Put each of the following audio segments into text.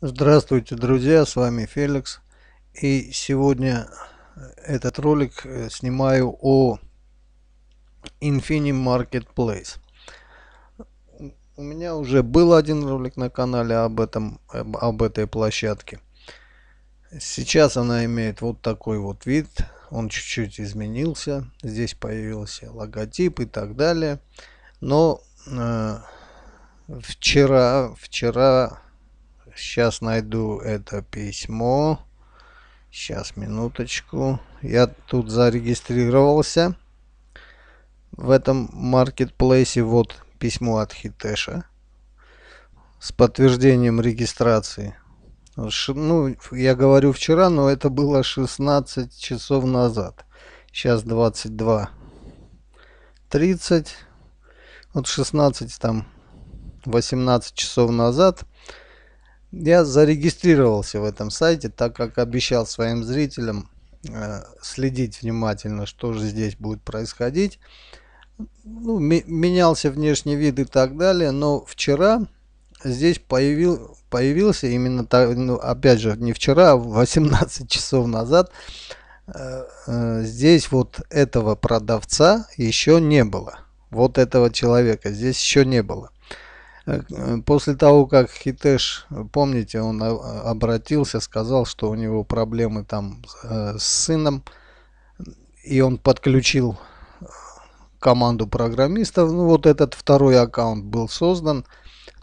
Здравствуйте, друзья, с вами Феликс. И сегодня этот ролик э, снимаю о Infini Marketplace. У меня уже был один ролик на канале об, этом, об этой площадке. Сейчас она имеет вот такой вот вид. Он чуть-чуть изменился. Здесь появился логотип и так далее. Но э, вчера, вчера Сейчас найду это письмо. Сейчас, минуточку. Я тут зарегистрировался в этом маркетплейсе. Вот письмо от Хитеша с подтверждением регистрации. Ну, я говорю вчера, но это было 16 часов назад. Сейчас 22. 30. Вот 16 там 18 часов назад я зарегистрировался в этом сайте, так как обещал своим зрителям э, следить внимательно, что же здесь будет происходить. Ну, менялся внешний вид и так далее, но вчера здесь появил, появился именно, так, ну, опять же, не вчера, а 18 часов назад, э, э, здесь вот этого продавца еще не было. Вот этого человека здесь еще не было. Э, после того, как Хитеш, э, помните, он обратился, сказал, что у него проблемы там э, с сыном, и он подключил команду программистов. Ну вот этот второй аккаунт был создан,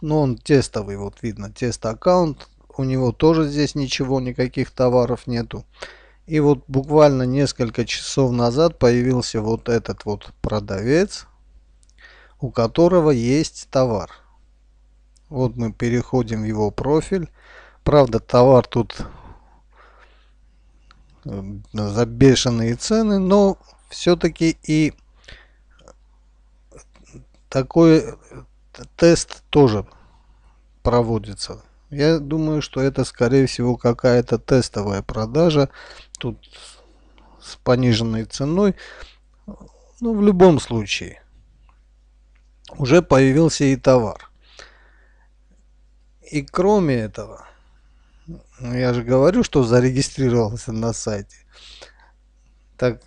но он тестовый, вот видно, тест аккаунт. У него тоже здесь ничего, никаких товаров нету. И вот буквально несколько часов назад появился вот этот вот продавец, у которого есть товар. Вот мы переходим в его профиль. Правда, товар тут э, за бешеные цены, но все-таки и такой э, тест тоже проводится. Я думаю, что это скорее всего какая-то тестовая продажа. Тут с пониженной ценой. Ну, в любом случае, уже появился и товар. И кроме этого, ну, я же говорю, что зарегистрировался на сайте. Так,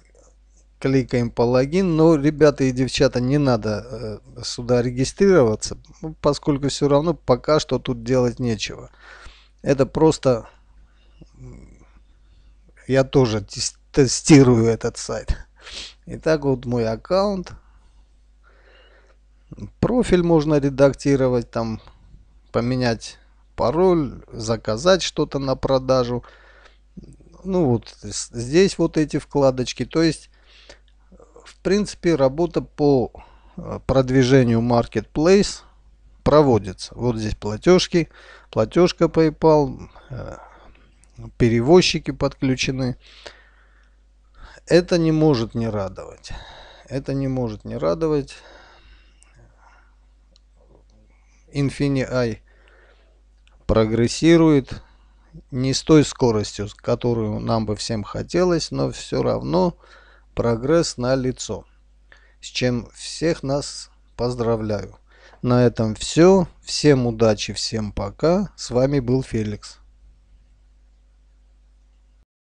кликаем по логин. Но, ну, ребята и девчата, не надо э, сюда регистрироваться, ну, поскольку все равно пока что тут делать нечего. Это просто... Я тоже тестирую этот сайт. Итак, вот мой аккаунт. Профиль можно редактировать там поменять пароль, заказать что-то на продажу. Ну вот здесь вот эти вкладочки. То есть, в принципе, работа по э, продвижению Marketplace проводится. Вот здесь платежки, платежка PayPal, э, перевозчики подключены. Это не может не радовать. Это не может не радовать infini прогрессирует не с той скоростью, которую нам бы всем хотелось, но все равно прогресс на лицо. С чем всех нас поздравляю. На этом все. Всем удачи, всем пока. С вами был Феликс.